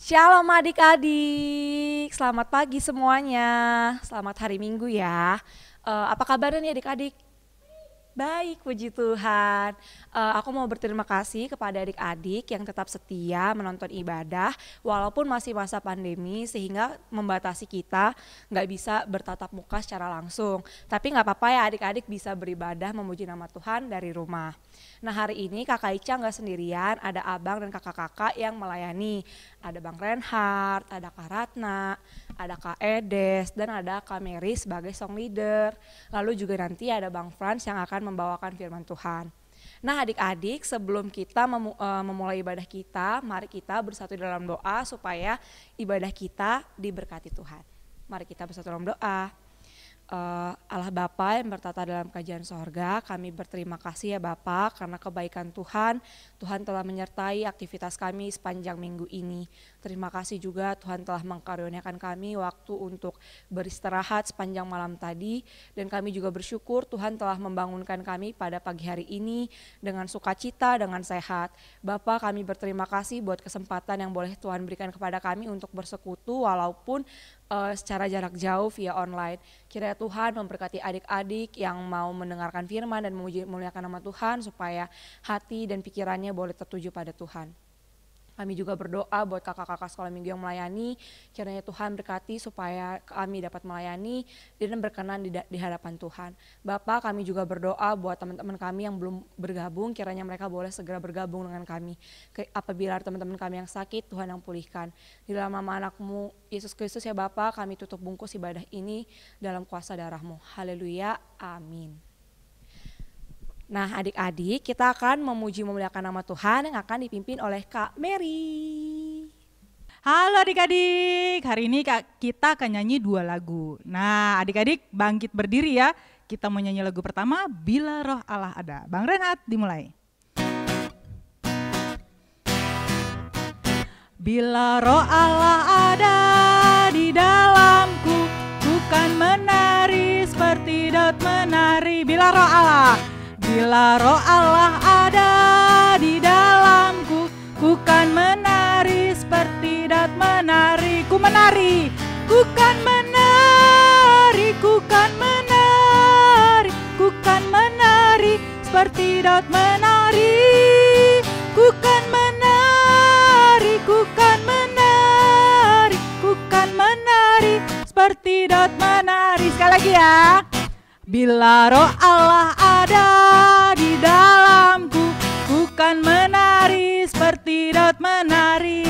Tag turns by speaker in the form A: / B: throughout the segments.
A: Shalom adik-adik, selamat pagi semuanya, selamat hari minggu ya. Uh, apa kabarnya nih adik-adik? Baik, puji Tuhan. Uh, aku mau berterima kasih kepada adik-adik yang tetap setia menonton ibadah walaupun masih masa pandemi sehingga membatasi kita nggak bisa bertatap muka secara langsung. Tapi nggak apa-apa ya adik-adik bisa beribadah memuji nama Tuhan dari rumah. Nah hari ini kakak Ica nggak sendirian, ada abang dan kakak-kakak yang melayani. Ada Bang Renhard, ada Kak Ratna, ada Kak Edes, dan ada Kak Mary sebagai song leader. Lalu juga nanti ada Bang Franz yang akan membawakan firman Tuhan. Nah adik-adik sebelum kita eh, memulai ibadah kita, mari kita bersatu dalam doa supaya ibadah kita diberkati Tuhan. Mari kita bersatu dalam doa uh, Allah Bapa yang bertata dalam kajian sorga, kami berterima kasih ya Bapa karena kebaikan Tuhan, Tuhan telah menyertai aktivitas kami sepanjang minggu ini. Terima kasih juga Tuhan telah mengkaruniakan kami waktu untuk beristirahat sepanjang malam tadi dan kami juga bersyukur Tuhan telah membangunkan kami pada pagi hari ini dengan sukacita, dengan sehat. Bapa kami berterima kasih buat kesempatan yang boleh Tuhan berikan kepada kami untuk bersekutu walaupun uh, secara jarak jauh via online. Kiranya Tuhan memberkati adik-adik yang mau mendengarkan firman dan memuji, memuliakan nama Tuhan supaya hati dan pikirannya boleh tertuju pada Tuhan. Kami juga berdoa buat kakak-kakak sekolah minggu yang melayani, kiranya Tuhan berkati supaya kami dapat melayani dan berkenan di, di hadapan Tuhan. Bapak, kami juga berdoa buat teman-teman kami yang belum bergabung, kiranya mereka boleh segera bergabung dengan kami. Ke, apabila teman-teman kami yang sakit, Tuhan yang pulihkan. Di dalam nama anakmu, Yesus Kristus ya Bapak. kami tutup bungkus ibadah ini dalam kuasa darahmu. Haleluya, amin. Nah adik-adik
B: kita akan memuji memuliakan nama Tuhan yang akan dipimpin oleh Kak Mary. Halo adik-adik, hari ini Kak kita akan nyanyi dua lagu. Nah adik-adik bangkit berdiri ya, kita mau nyanyi lagu pertama Bila Roh Allah Ada. Bang Renat dimulai. Bila roh Allah ada di dalamku, bukan menari seperti Daud menari. Bila roh Allah Bila roh Allah ada di dalamku, ku kan menari seperti dat menari. Ku menari, ku kan menari, ku kan menari, ku kan menari seperti dat menari. Ku kan menari, ku kan menari, ku kan menari seperti dat menari. Sekali lagi ya. Bila roh Allah ada di dalamku Bukan menari seperti Daud menari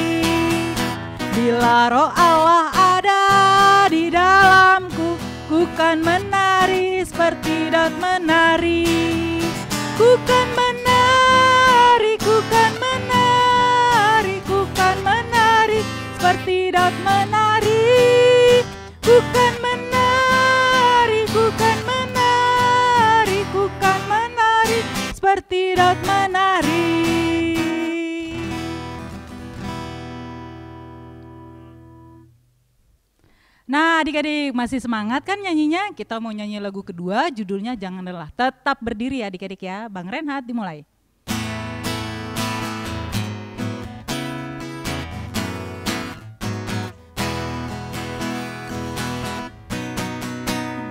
B: Bila roh Allah ada di dalamku Bukan menari seperti Daud menari Bukan menari menari Nah adik-adik masih semangat kan nyanyinya? Kita mau nyanyi lagu kedua judulnya Jangan Lelah. Tetap berdiri ya adik-adik ya. Bang Renhat dimulai.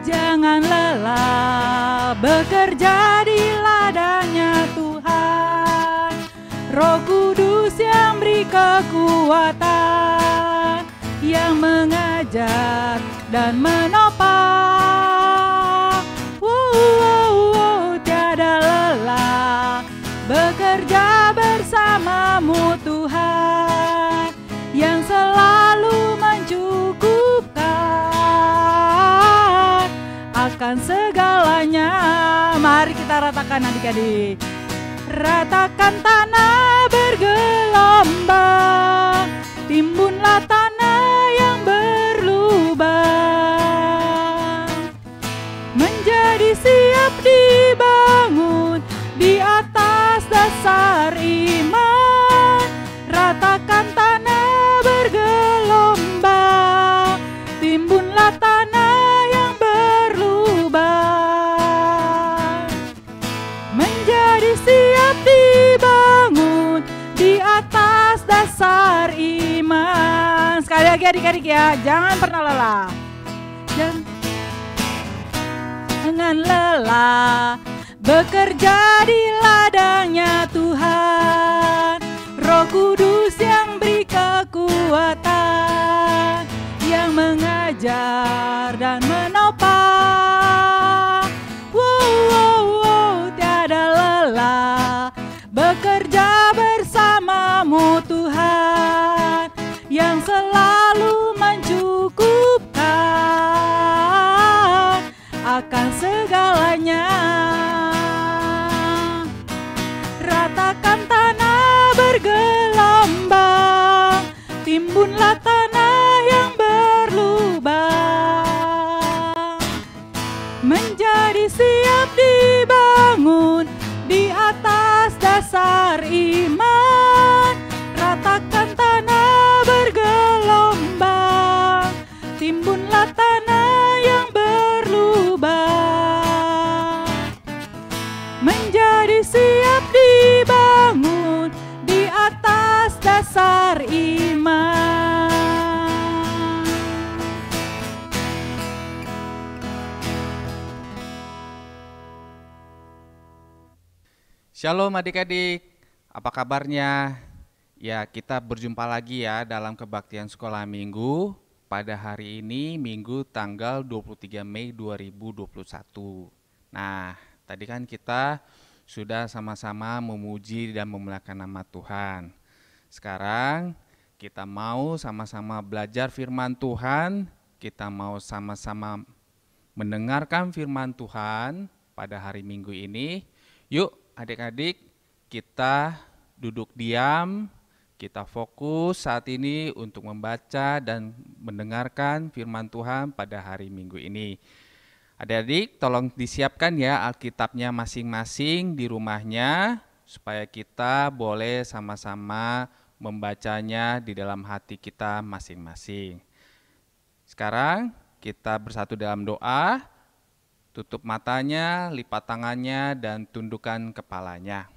B: Jangan lelah bekerja di ladangnya Roh Kudus yang beri kekuatan, yang mengajar dan menopang. Wow, wow, wow, tiada lelah, bekerja bersamamu Tuhan, yang selalu mencukupkan akan segalanya. Mari kita ratakan adik-adik. Katakan tanah bergelombang, timbunlah tanah yang berlubang. Menjadi siap dibangun di atas dasar besar iman. Sekali lagi adik-adik ya, jangan pernah lelah. Jangan, jangan lelah, bekerja di ladangnya Tuhan. Roh Kudus yang beri kekuatan, yang mengajar dan dasar iman Ratakan tanah bergelombang Timbunlah tanah
C: Shalom adik-adik, apa kabarnya? Ya kita berjumpa lagi ya dalam kebaktian sekolah minggu pada hari ini minggu tanggal 23 Mei 2021. Nah tadi kan kita sudah sama-sama memuji dan memuliakan nama Tuhan. Sekarang kita mau sama-sama belajar firman Tuhan, kita mau sama-sama mendengarkan firman Tuhan pada hari Minggu ini. Yuk, adik-adik, kita duduk diam, kita fokus saat ini untuk membaca dan mendengarkan firman Tuhan pada hari Minggu ini. Adik-adik, tolong disiapkan ya Alkitabnya masing-masing di rumahnya supaya kita boleh sama-sama membacanya di dalam hati kita masing-masing. Sekarang kita bersatu dalam doa. Tutup matanya, lipat tangannya, dan tundukkan kepalanya.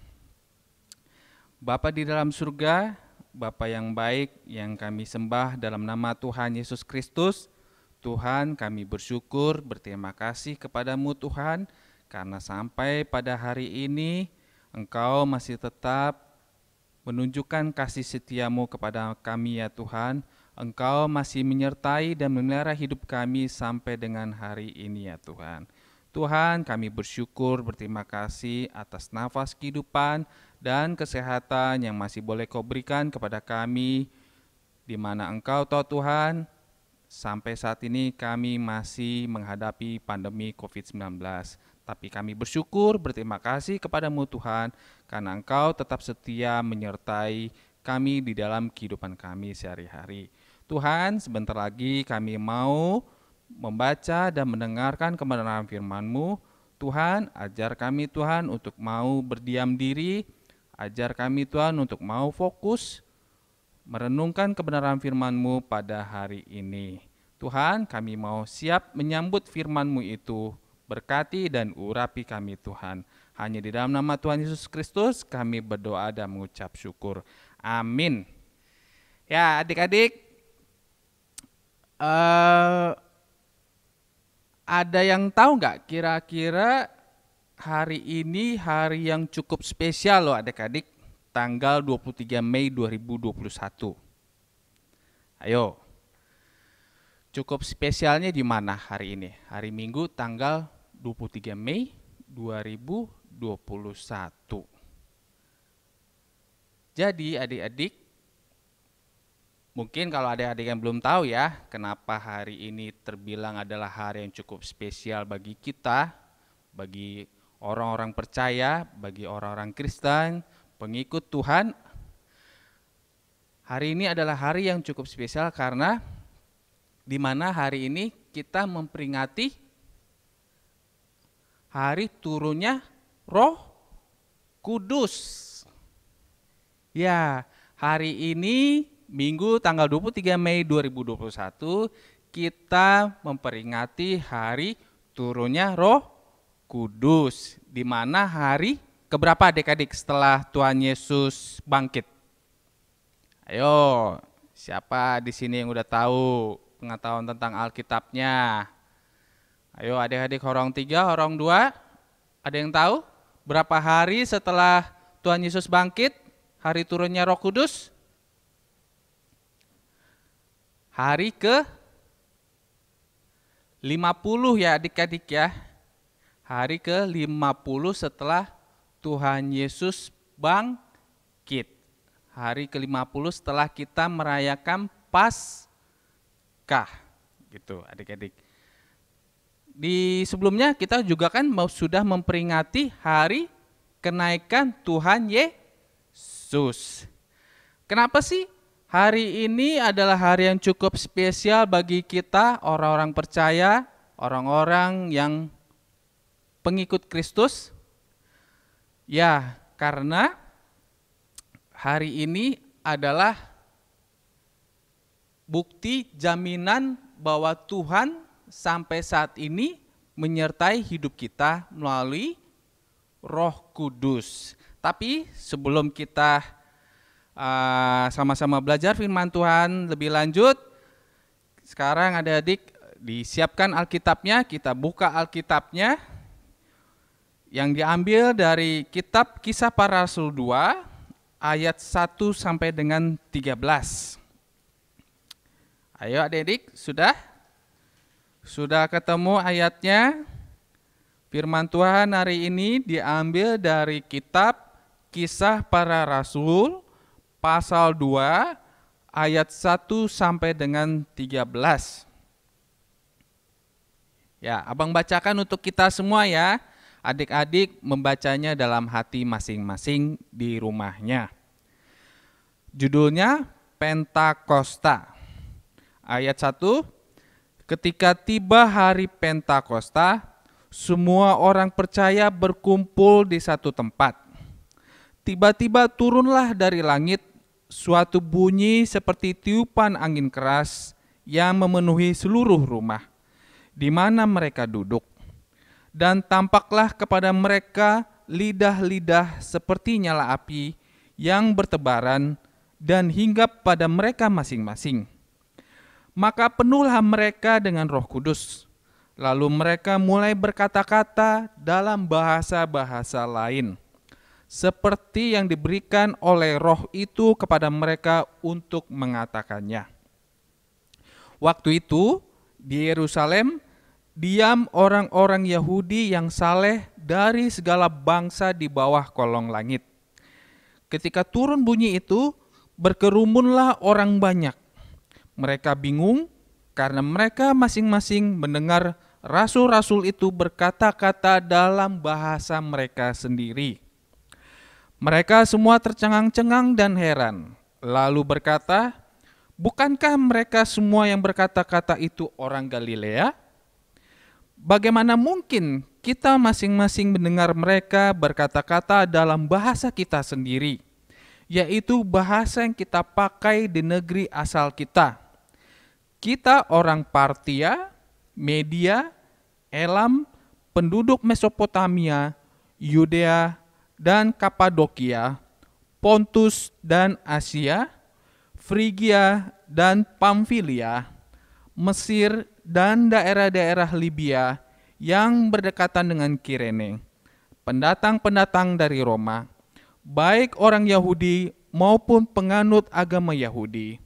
C: Bapa di dalam surga, Bapa yang baik yang kami sembah dalam nama Tuhan Yesus Kristus, Tuhan kami bersyukur, berterima kasih kepadamu Tuhan, karena sampai pada hari ini Engkau masih tetap menunjukkan kasih setiamu kepada kami ya Tuhan, Engkau masih menyertai dan memelihara hidup kami sampai dengan hari ini ya Tuhan. Tuhan, kami bersyukur, berterima kasih atas nafas kehidupan dan kesehatan yang masih boleh Kau berikan kepada kami, di mana Engkau tahu Tuhan, sampai saat ini kami masih menghadapi pandemi COVID-19. Tapi kami bersyukur, berterima kasih kepadamu Tuhan, karena Engkau tetap setia menyertai kami di dalam kehidupan kami sehari-hari. Tuhan, sebentar lagi kami mau membaca dan mendengarkan kebenaran firman-Mu. Tuhan, ajar kami Tuhan untuk mau berdiam diri, ajar kami Tuhan untuk mau fokus merenungkan kebenaran firman-Mu pada hari ini. Tuhan, kami mau siap menyambut firman-Mu itu. Berkati dan urapi kami Tuhan. Hanya di dalam nama Tuhan Yesus Kristus kami berdoa dan mengucap syukur. Amin. Ya, adik-adik, uh, ada yang tahu nggak kira-kira hari ini hari yang cukup spesial loh adik-adik tanggal 23 Mei 2021. Ayo. Cukup spesialnya di mana hari ini? Hari Minggu tanggal 23 Mei 2021. Jadi adik-adik Mungkin kalau ada adik yang belum tahu ya, kenapa hari ini terbilang adalah hari yang cukup spesial bagi kita, bagi orang-orang percaya, bagi orang-orang Kristen, pengikut Tuhan. Hari ini adalah hari yang cukup spesial karena di mana hari ini kita memperingati hari turunnya Roh Kudus. Ya, hari ini Minggu tanggal 23 Mei 2021 kita memperingati hari turunnya Roh Kudus di mana hari keberapa Adik-adik setelah Tuhan Yesus bangkit? Ayo, siapa di sini yang udah tahu pengetahuan tentang Alkitabnya? Ayo adik-adik orang tiga, orang dua, ada yang tahu berapa hari setelah Tuhan Yesus bangkit, hari turunnya Roh Kudus? hari ke 50 ya adik-adik ya. Hari ke 50 setelah Tuhan Yesus bangkit. Hari ke 50 setelah kita merayakan Paskah. Gitu adik-adik. Di sebelumnya kita juga kan sudah memperingati hari kenaikan Tuhan Yesus. Kenapa sih Hari ini adalah hari yang cukup spesial bagi kita, orang-orang percaya, orang-orang yang pengikut Kristus. Ya, karena hari ini adalah bukti jaminan bahwa Tuhan sampai saat ini menyertai hidup kita melalui Roh Kudus. Tapi sebelum kita sama ah, sama-sama belajar firman Tuhan lebih lanjut. Sekarang ada adik disiapkan Alkitabnya, kita buka Alkitabnya yang diambil dari kitab Kisah Para Rasul 2 ayat 1 sampai dengan 13. Ayo adik sudah? Sudah ketemu ayatnya? Firman Tuhan hari ini diambil dari kitab Kisah Para Rasul pasal 2 ayat 1 sampai dengan 13. Ya, Abang bacakan untuk kita semua ya. Adik-adik membacanya dalam hati masing-masing di rumahnya. Judulnya Pentakosta. Ayat 1. Ketika tiba hari Pentakosta, semua orang percaya berkumpul di satu tempat. Tiba-tiba turunlah dari langit suatu bunyi seperti tiupan angin keras yang memenuhi seluruh rumah di mana mereka duduk. Dan tampaklah kepada mereka lidah-lidah seperti nyala api yang bertebaran dan hinggap pada mereka masing-masing. Maka penuhlah mereka dengan roh kudus. Lalu mereka mulai berkata-kata dalam bahasa-bahasa lain.' seperti yang diberikan oleh roh itu kepada mereka untuk mengatakannya. Waktu itu di Yerusalem diam orang-orang Yahudi yang saleh dari segala bangsa di bawah kolong langit. Ketika turun bunyi itu, berkerumunlah orang banyak. Mereka bingung karena mereka masing-masing mendengar rasul-rasul itu berkata-kata dalam bahasa mereka sendiri. Mereka semua tercengang-cengang dan heran, lalu berkata, Bukankah mereka semua yang berkata-kata itu orang Galilea? Bagaimana mungkin kita masing-masing mendengar mereka berkata-kata dalam bahasa kita sendiri, yaitu bahasa yang kita pakai di negeri asal kita? Kita orang Partia, Media, Elam, penduduk Mesopotamia, Yudea, dan Kapadokia, Pontus dan Asia, Frigia dan Pamfilia, Mesir dan daerah-daerah Libya yang berdekatan dengan Kirene, pendatang-pendatang dari Roma, baik orang Yahudi maupun penganut agama Yahudi,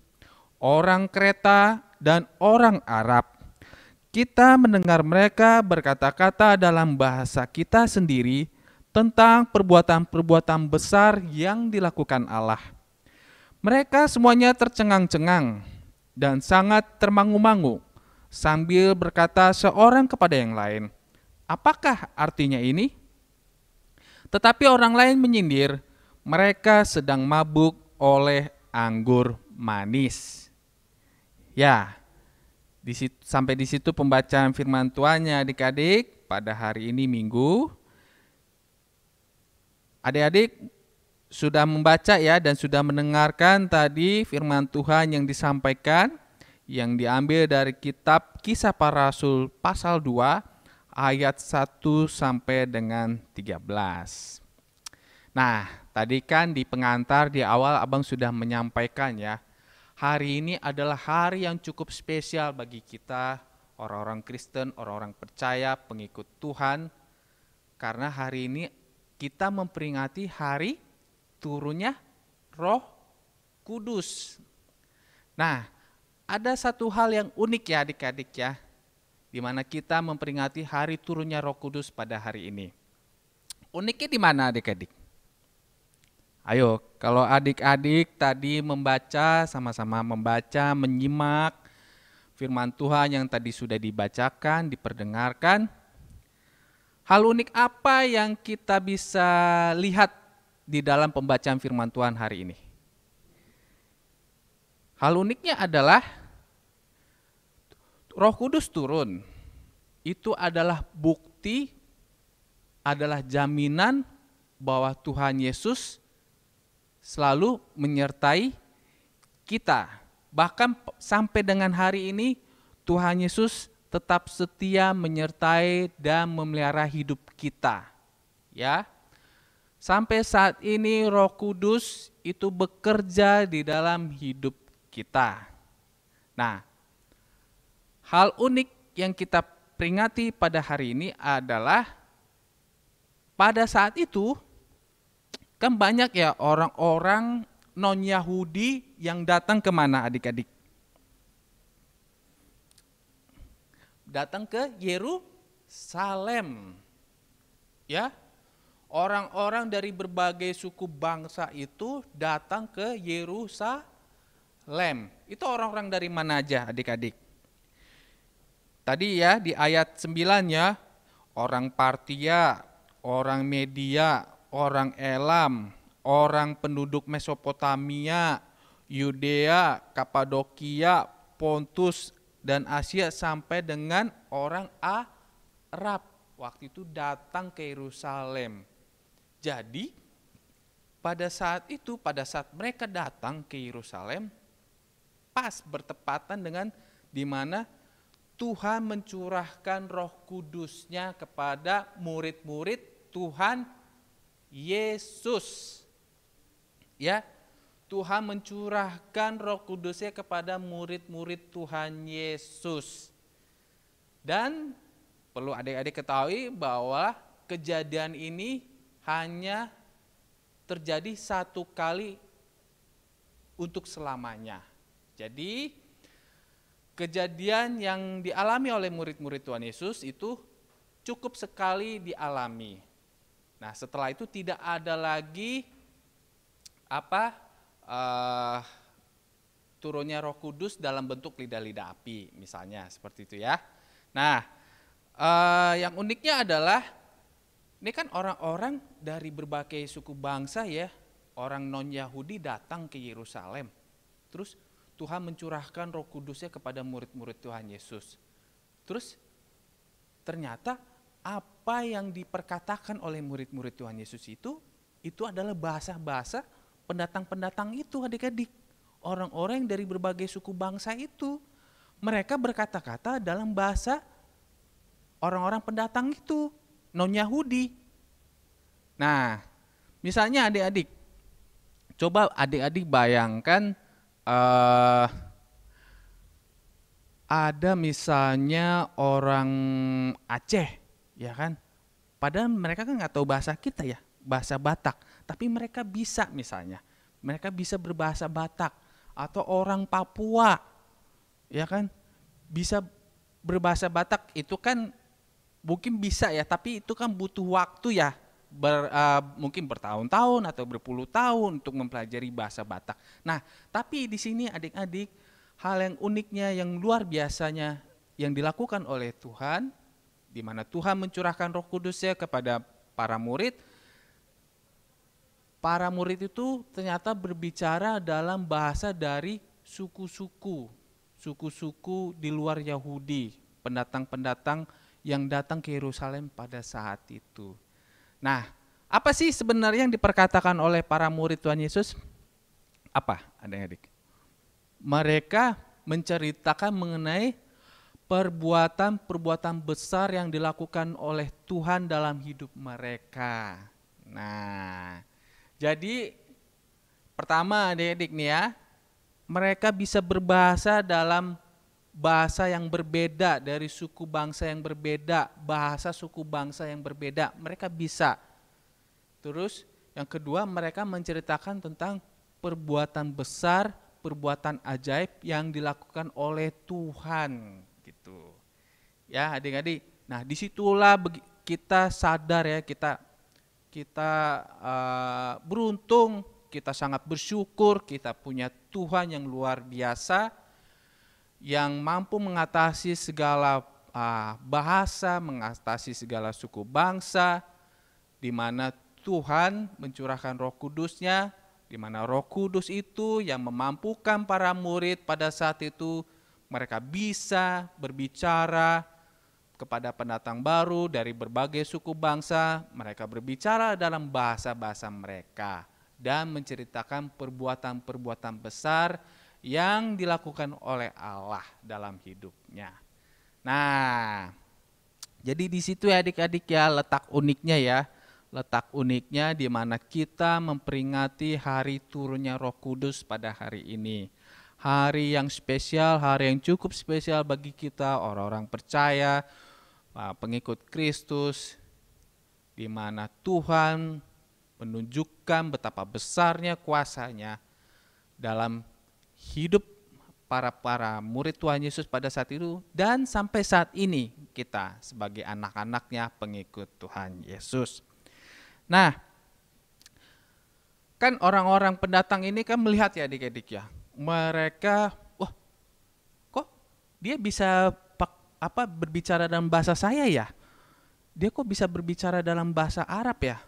C: orang Kreta dan orang Arab. Kita mendengar mereka berkata-kata dalam bahasa kita sendiri tentang perbuatan-perbuatan besar yang dilakukan Allah. Mereka semuanya tercengang-cengang dan sangat termangu-mangu sambil berkata seorang kepada yang lain, "Apakah artinya ini?" Tetapi orang lain menyindir, "Mereka sedang mabuk oleh anggur manis." Ya, di situ, sampai di situ pembacaan firman tuanya adik-adik pada hari ini Minggu Adik-adik sudah membaca ya dan sudah mendengarkan tadi firman Tuhan yang disampaikan yang diambil dari kitab Kisah Para Rasul pasal 2 ayat 1 sampai dengan 13. Nah, tadi kan di pengantar di awal Abang sudah menyampaikan ya. Hari ini adalah hari yang cukup spesial bagi kita orang-orang Kristen, orang-orang percaya, pengikut Tuhan karena hari ini kita memperingati hari turunnya Roh Kudus. Nah, ada satu hal yang unik ya adik-adik ya, di mana kita memperingati hari turunnya Roh Kudus pada hari ini. Uniknya di mana adik-adik? Ayo, kalau adik-adik tadi membaca, sama-sama membaca, menyimak firman Tuhan yang tadi sudah dibacakan, diperdengarkan, Hal unik apa yang kita bisa lihat di dalam pembacaan firman Tuhan hari ini? Hal uniknya adalah Roh Kudus turun. Itu adalah bukti adalah jaminan bahwa Tuhan Yesus selalu menyertai kita. Bahkan sampai dengan hari ini Tuhan Yesus tetap setia menyertai dan memelihara hidup kita. Ya. Sampai saat ini Roh Kudus itu bekerja di dalam hidup kita. Nah, hal unik yang kita peringati pada hari ini adalah pada saat itu kan banyak ya orang-orang non-Yahudi yang datang kemana adik-adik? datang ke Yerusalem. Ya. Orang-orang dari berbagai suku bangsa itu datang ke Yerusalem. Itu orang-orang dari mana aja adik-adik? Tadi ya di ayat 9 ya, orang Partia, orang Media, orang Elam, orang penduduk Mesopotamia, Yudea, Kapadokia, Pontus, dan Asia sampai dengan orang Arab waktu itu datang ke Yerusalem. Jadi pada saat itu pada saat mereka datang ke Yerusalem pas bertepatan dengan di mana Tuhan mencurahkan Roh Kudusnya kepada murid-murid Tuhan Yesus. Ya, Tuhan mencurahkan roh kudusnya kepada murid-murid Tuhan Yesus. Dan perlu adik-adik ketahui bahwa kejadian ini hanya terjadi satu kali untuk selamanya. Jadi kejadian yang dialami oleh murid-murid Tuhan Yesus itu cukup sekali dialami. Nah, setelah itu tidak ada lagi apa uh, turunnya Roh Kudus dalam bentuk lidah-lidah api, misalnya seperti itu ya. Nah, uh, yang uniknya adalah ini kan orang-orang dari berbagai suku bangsa ya, orang non-Yahudi datang ke Yerusalem. Terus Tuhan mencurahkan roh kudusnya kepada murid-murid Tuhan Yesus. Terus ternyata apa yang diperkatakan oleh murid-murid Tuhan Yesus itu, itu adalah bahasa-bahasa pendatang-pendatang itu adik-adik. Orang-orang yang dari berbagai suku bangsa itu. Mereka berkata-kata dalam bahasa orang-orang pendatang itu. Non-Yahudi. Nah, misalnya adik-adik. Coba adik-adik bayangkan uh, ada misalnya orang Aceh, ya kan? Padahal mereka kan nggak tahu bahasa kita ya, bahasa Batak tapi mereka bisa misalnya, mereka bisa berbahasa Batak atau orang Papua, ya kan, bisa berbahasa Batak itu kan mungkin bisa ya, tapi itu kan butuh waktu ya, ber, uh, mungkin bertahun-tahun atau berpuluh tahun untuk mempelajari bahasa Batak. Nah, tapi di sini adik-adik hal yang uniknya, yang luar biasanya yang dilakukan oleh Tuhan, di mana Tuhan mencurahkan Roh Kudusnya kepada para murid para murid itu ternyata berbicara dalam bahasa dari suku-suku, suku-suku di luar Yahudi, pendatang-pendatang yang datang ke Yerusalem pada saat itu. Nah, apa sih sebenarnya yang diperkatakan oleh para murid Tuhan Yesus? Apa? Ada adik Mereka menceritakan mengenai perbuatan-perbuatan besar yang dilakukan oleh Tuhan dalam hidup mereka. Nah, jadi pertama adik-adik nih ya, mereka bisa berbahasa dalam bahasa yang berbeda dari suku bangsa yang berbeda, bahasa suku bangsa yang berbeda, mereka bisa. Terus yang kedua mereka menceritakan tentang perbuatan besar, perbuatan ajaib yang dilakukan oleh Tuhan gitu. Ya adik-adik, nah disitulah kita sadar ya kita kita uh, beruntung, kita sangat bersyukur, kita punya Tuhan yang luar biasa, yang mampu mengatasi segala uh, bahasa, mengatasi segala suku bangsa, di mana Tuhan mencurahkan roh kudusnya, di mana roh kudus itu yang memampukan para murid pada saat itu mereka bisa berbicara, kepada pendatang baru dari berbagai suku bangsa, mereka berbicara dalam bahasa-bahasa mereka dan menceritakan perbuatan-perbuatan besar yang dilakukan oleh Allah dalam hidupnya. Nah, jadi di situ ya adik-adik ya letak uniknya ya. Letak uniknya di mana kita memperingati hari turunnya Roh Kudus pada hari ini. Hari yang spesial, hari yang cukup spesial bagi kita orang-orang percaya Ah, pengikut Kristus, di mana Tuhan menunjukkan betapa besarnya kuasanya dalam hidup para para murid Tuhan Yesus pada saat itu dan sampai saat ini kita sebagai anak-anaknya pengikut Tuhan Yesus. Nah, kan orang-orang pendatang ini kan melihat ya adik-adik ya, mereka wah kok dia bisa apa berbicara dalam bahasa saya ya? Dia kok bisa berbicara dalam bahasa Arab ya?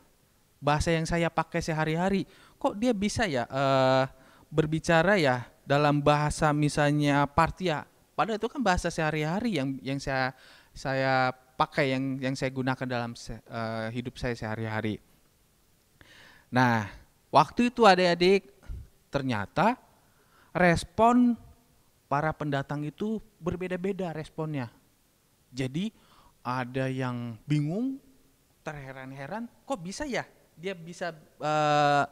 C: Bahasa yang saya pakai sehari-hari. Kok dia bisa ya uh, berbicara ya dalam bahasa misalnya Partia? Padahal itu kan bahasa sehari-hari yang yang saya saya pakai yang yang saya gunakan dalam se, uh, hidup saya sehari-hari. Nah, waktu itu adik-adik ternyata respon para pendatang itu berbeda-beda responnya. Jadi ada yang bingung, terheran-heran, kok bisa ya dia bisa uh,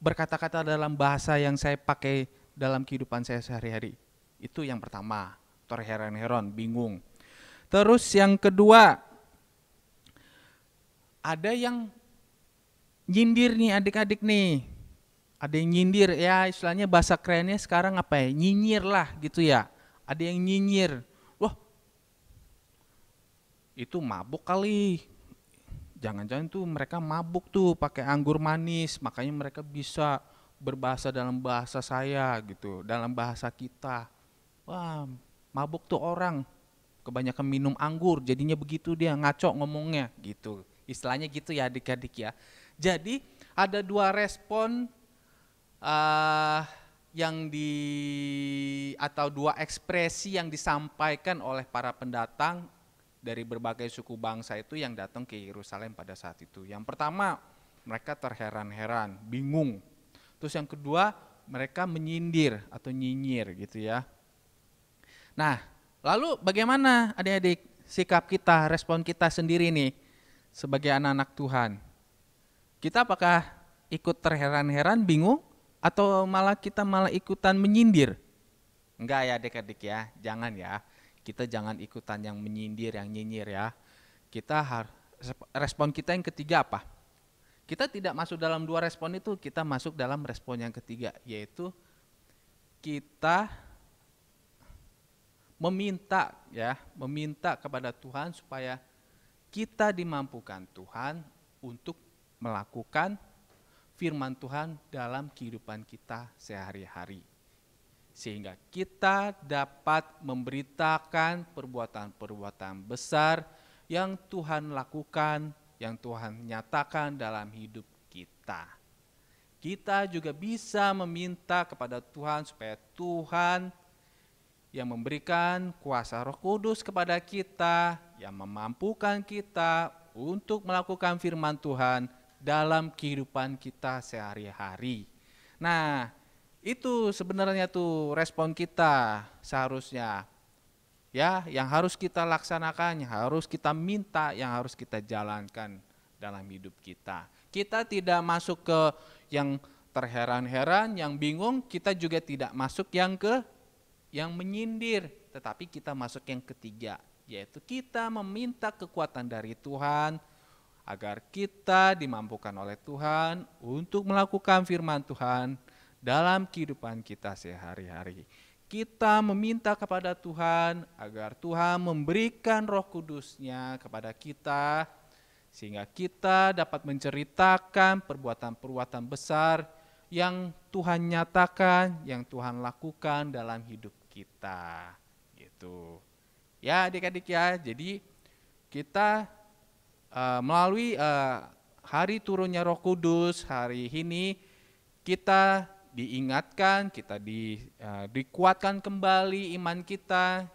C: berkata-kata dalam bahasa yang saya pakai dalam kehidupan saya sehari-hari. Itu yang pertama, terheran-heran, bingung. Terus yang kedua, ada yang nyindir nih adik-adik nih. Ada yang nyindir ya istilahnya bahasa kerennya sekarang apa ya? Nyinyir lah gitu ya. Ada yang nyinyir itu mabuk kali jangan-jangan tuh mereka mabuk tuh pakai anggur manis makanya mereka bisa berbahasa dalam bahasa saya gitu dalam bahasa kita wah mabuk tuh orang kebanyakan minum anggur jadinya begitu dia ngaco ngomongnya gitu istilahnya gitu ya adik-adik ya jadi ada dua respon uh, yang di atau dua ekspresi yang disampaikan oleh para pendatang dari berbagai suku bangsa itu yang datang ke Yerusalem pada saat itu. Yang pertama, mereka terheran-heran, bingung. Terus yang kedua, mereka menyindir atau nyinyir gitu ya. Nah, lalu bagaimana adik-adik sikap kita, respon kita sendiri nih sebagai anak-anak Tuhan? Kita apakah ikut terheran-heran, bingung, atau malah kita malah ikutan menyindir? Enggak ya adik-adik ya, jangan ya. Kita jangan ikutan yang menyindir, yang nyinyir ya. Kita harus respon kita yang ketiga apa? Kita tidak masuk dalam dua respon itu, kita masuk dalam respon yang ketiga yaitu kita meminta ya, meminta kepada Tuhan supaya kita dimampukan Tuhan untuk melakukan firman Tuhan dalam kehidupan kita sehari-hari sehingga kita dapat memberitakan perbuatan-perbuatan besar yang Tuhan lakukan, yang Tuhan nyatakan dalam hidup kita. Kita juga bisa meminta kepada Tuhan supaya Tuhan yang memberikan kuasa Roh Kudus kepada kita, yang memampukan kita untuk melakukan firman Tuhan dalam kehidupan kita sehari-hari. Nah, itu sebenarnya tuh respon kita seharusnya. Ya, yang harus kita laksanakan, yang harus kita minta, yang harus kita jalankan dalam hidup kita. Kita tidak masuk ke yang terheran-heran, yang bingung, kita juga tidak masuk yang ke yang menyindir, tetapi kita masuk yang ketiga, yaitu kita meminta kekuatan dari Tuhan, agar kita dimampukan oleh Tuhan untuk melakukan firman Tuhan dalam kehidupan kita sehari-hari. Kita meminta kepada Tuhan agar Tuhan memberikan roh kudusnya kepada kita sehingga kita dapat menceritakan perbuatan-perbuatan besar yang Tuhan nyatakan, yang Tuhan lakukan dalam hidup kita. Gitu. Ya adik-adik ya, jadi kita uh, melalui uh, hari turunnya roh kudus hari ini, kita diingatkan, kita di, uh, dikuatkan kembali iman kita,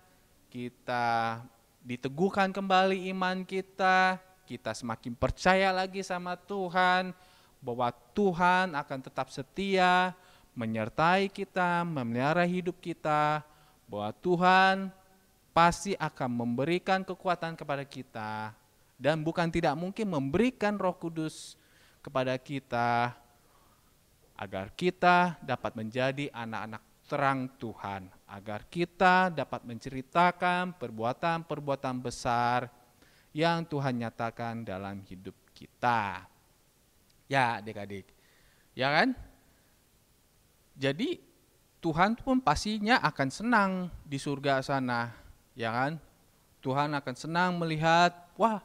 C: kita diteguhkan kembali iman kita, kita semakin percaya lagi sama Tuhan bahwa Tuhan akan tetap setia menyertai kita, memelihara hidup kita, bahwa Tuhan pasti akan memberikan kekuatan kepada kita dan bukan tidak mungkin memberikan Roh Kudus kepada kita agar kita dapat menjadi anak-anak terang Tuhan, agar kita dapat menceritakan perbuatan-perbuatan besar yang Tuhan nyatakan dalam hidup kita. Ya, adik-adik. Ya kan? Jadi Tuhan pun pastinya akan senang di surga sana, ya kan? Tuhan akan senang melihat, wah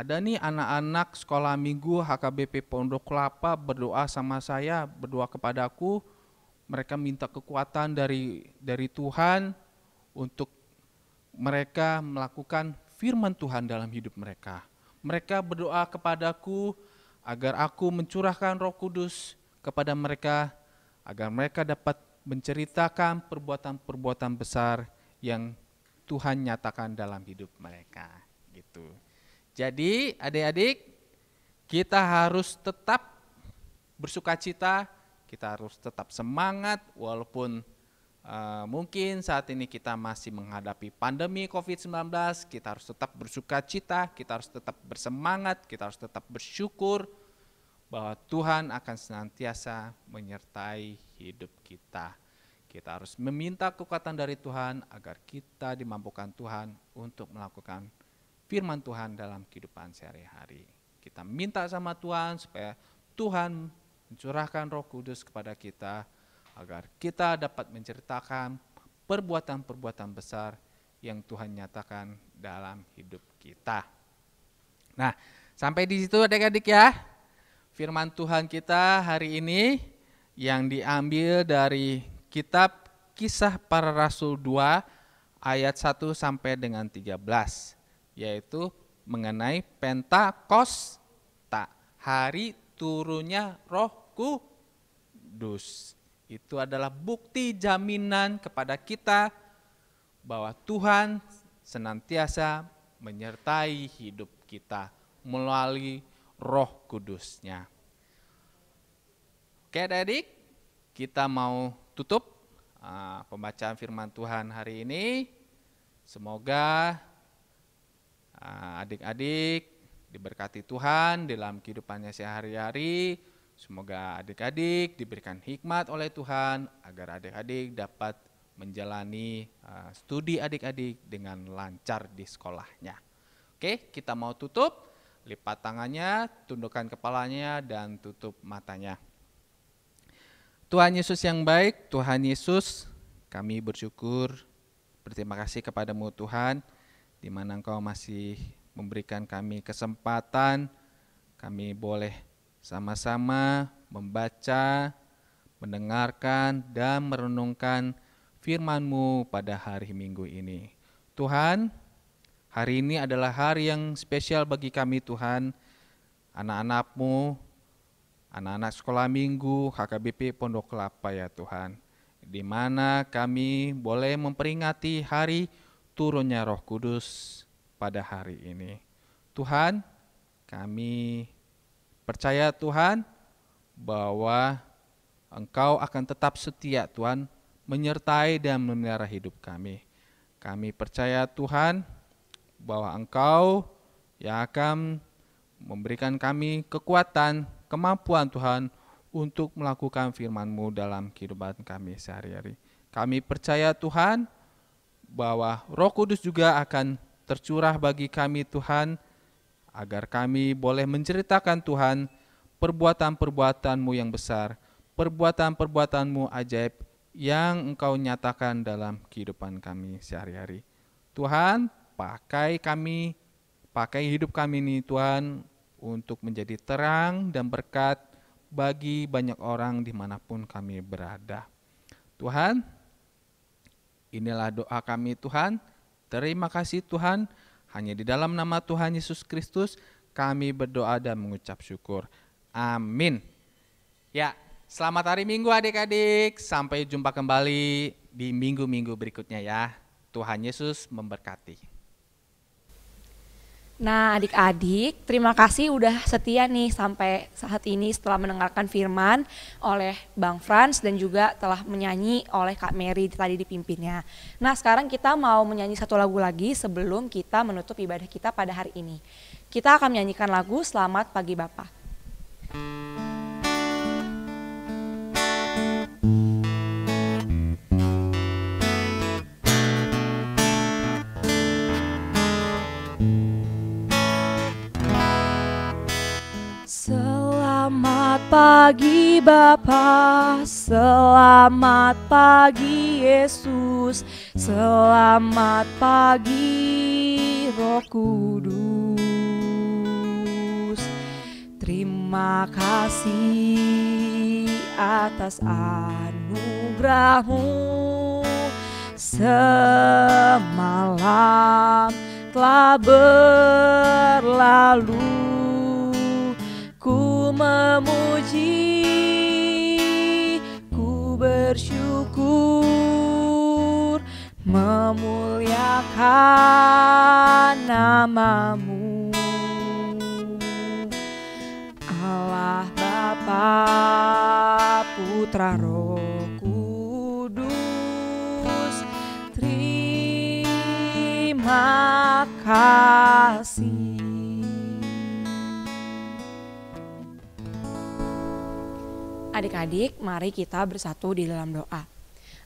C: ada nih anak-anak sekolah minggu HKBP Pondok Kelapa berdoa sama saya, berdoa kepadaku. Mereka minta kekuatan dari dari Tuhan untuk mereka melakukan firman Tuhan dalam hidup mereka. Mereka berdoa kepadaku agar aku mencurahkan Roh Kudus kepada mereka agar mereka dapat menceritakan perbuatan-perbuatan besar yang Tuhan nyatakan dalam hidup mereka gitu. Jadi adik-adik kita harus tetap bersuka cita, kita harus tetap semangat walaupun uh, mungkin saat ini kita masih menghadapi pandemi Covid-19, kita harus tetap bersuka cita, kita harus tetap bersemangat, kita harus tetap bersyukur bahwa Tuhan akan senantiasa menyertai hidup kita. Kita harus meminta kekuatan dari Tuhan agar kita dimampukan Tuhan untuk melakukan firman Tuhan dalam kehidupan sehari-hari. Kita minta sama Tuhan supaya Tuhan mencurahkan roh kudus kepada kita agar kita dapat menceritakan perbuatan-perbuatan besar yang Tuhan nyatakan dalam hidup kita. Nah, sampai di situ adik-adik ya. Firman Tuhan kita hari ini yang diambil dari kitab Kisah Para Rasul 2 ayat 1 sampai dengan 13 yaitu mengenai Pentakosta, hari turunnya Roh Kudus. Itu adalah bukti jaminan kepada kita bahwa Tuhan senantiasa menyertai hidup kita melalui Roh Kudusnya. Oke, Dedik kita mau tutup ah, pembacaan Firman Tuhan hari ini. Semoga Ah, adik-adik diberkati Tuhan dalam kehidupannya sehari-hari. Semoga adik-adik diberikan hikmat oleh Tuhan agar adik-adik dapat menjalani ah, studi adik-adik dengan lancar di sekolahnya. Oke, kita mau tutup. Lipat tangannya, tundukkan kepalanya dan tutup matanya. Tuhan Yesus yang baik, Tuhan Yesus, kami bersyukur, berterima kasih kepadamu Tuhan di mana Engkau masih memberikan kami kesempatan kami boleh sama-sama membaca, mendengarkan, dan merenungkan firman-Mu pada hari Minggu ini. Tuhan, hari ini adalah hari yang spesial bagi kami Tuhan, anak-anak-Mu, anak-anak sekolah minggu HKBP Pondok Kelapa ya Tuhan, di mana kami boleh memperingati hari turunnya Roh Kudus pada hari ini. Tuhan, kami percaya Tuhan bahwa Engkau akan tetap setia Tuhan menyertai dan memelihara hidup kami. Kami percaya Tuhan bahwa Engkau yang akan memberikan kami kekuatan, kemampuan Tuhan untuk melakukan firman-Mu dalam kehidupan kami sehari-hari. Kami percaya Tuhan, bahwa Roh Kudus juga akan tercurah bagi kami Tuhan agar kami boleh menceritakan Tuhan perbuatan-perbuatan-Mu yang besar, perbuatan-perbuatan-Mu ajaib yang Engkau nyatakan dalam kehidupan kami sehari-hari. Tuhan, pakai kami, pakai hidup kami ini Tuhan untuk menjadi terang dan berkat bagi banyak orang dimanapun kami berada. Tuhan, Inilah doa kami Tuhan. Terima kasih Tuhan. Hanya di dalam nama Tuhan Yesus Kristus kami berdoa dan mengucap syukur. Amin. Ya, selamat hari Minggu adik-adik. Sampai jumpa kembali di minggu-minggu berikutnya ya. Tuhan Yesus memberkati.
A: Nah, adik-adik, terima kasih udah setia nih sampai saat ini setelah mendengarkan firman oleh Bang Frans dan juga telah menyanyi oleh Kak Mary tadi dipimpinnya. Nah, sekarang kita mau menyanyi satu lagu lagi sebelum kita menutup ibadah kita pada hari ini. Kita akan menyanyikan lagu Selamat Pagi Bapak.
B: pagi
A: Bapa, selamat pagi Yesus, selamat pagi Roh Kudus. Terima kasih atas anugerahmu semalam telah berlalu memuji Ku bersyukur memuliakan namamu Allah Bapa Putra Roh Kudus Terima kasih Adik-adik, mari kita bersatu di dalam doa.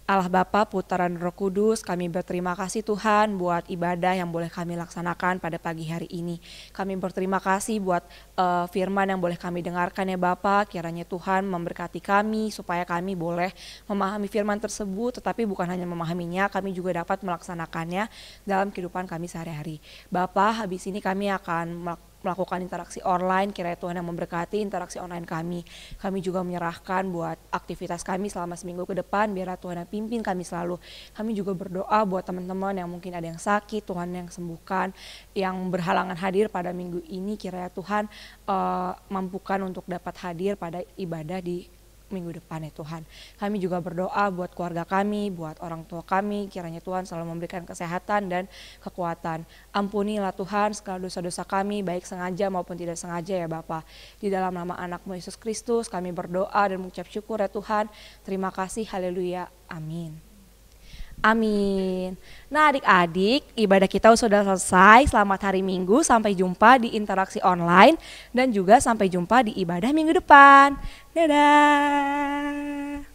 A: Allah Bapa putaran Roh Kudus, kami berterima kasih Tuhan buat ibadah yang boleh kami laksanakan pada pagi hari ini. Kami berterima kasih buat uh, firman yang boleh kami dengarkan ya Bapa, kiranya Tuhan memberkati kami supaya kami boleh memahami firman tersebut tetapi bukan hanya memahaminya, kami juga dapat melaksanakannya dalam kehidupan kami sehari-hari. Bapa, habis ini kami akan melakukan melakukan interaksi online, kiranya Tuhan yang memberkati interaksi online kami. Kami juga menyerahkan buat aktivitas kami selama seminggu ke depan, biar Tuhan yang pimpin kami selalu. Kami juga berdoa buat teman-teman yang mungkin ada yang sakit, Tuhan yang sembuhkan, yang berhalangan hadir pada minggu ini, kiranya Tuhan uh, mampukan untuk dapat hadir pada ibadah di minggu depan ya Tuhan. Kami juga berdoa buat keluarga kami, buat orang tua kami, kiranya Tuhan selalu memberikan kesehatan dan kekuatan. Ampunilah Tuhan segala dosa-dosa kami, baik sengaja maupun tidak sengaja ya Bapak. Di dalam nama anakmu Yesus Kristus kami berdoa dan mengucap syukur ya Tuhan. Terima kasih, haleluya, amin. Amin. Nah adik-adik, ibadah kita sudah selesai. Selamat hari Minggu, sampai jumpa di interaksi online dan juga sampai jumpa di ibadah minggu depan. Dadah.